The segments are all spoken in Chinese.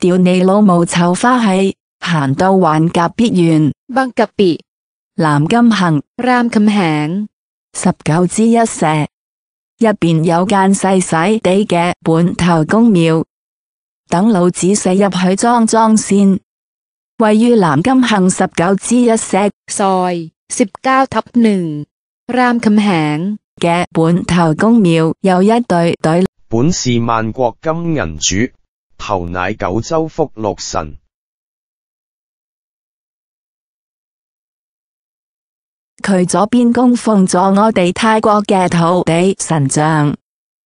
屌你老母！臭花气，行到还夹必完。崩夹别，南金行。Ram k Hang，十九支一石，入边有间细细地嘅本头公庙，等老子射入去装装先。位于南金行十九支一石，Si 十九 Top o n r a m k Hang 嘅本头公庙有一对对。本是万国金银主。头乃九州福禄神，佢左边供奉咗我哋泰国嘅土地神像，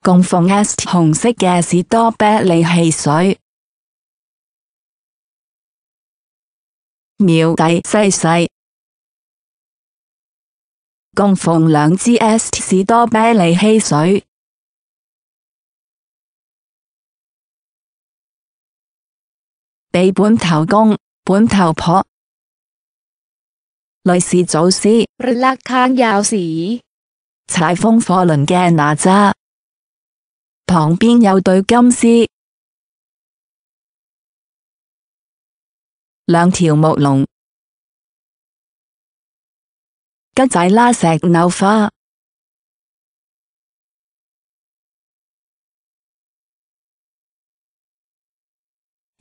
供奉 S 红色嘅士多啤梨汽水，庙底细细供奉两支 S 士多啤梨汽水。俾本头公、本头婆，类似祖师。拉长腰线，踩风火轮嘅哪吒，旁边有对金丝，两条木龙，吉仔拉石扭花。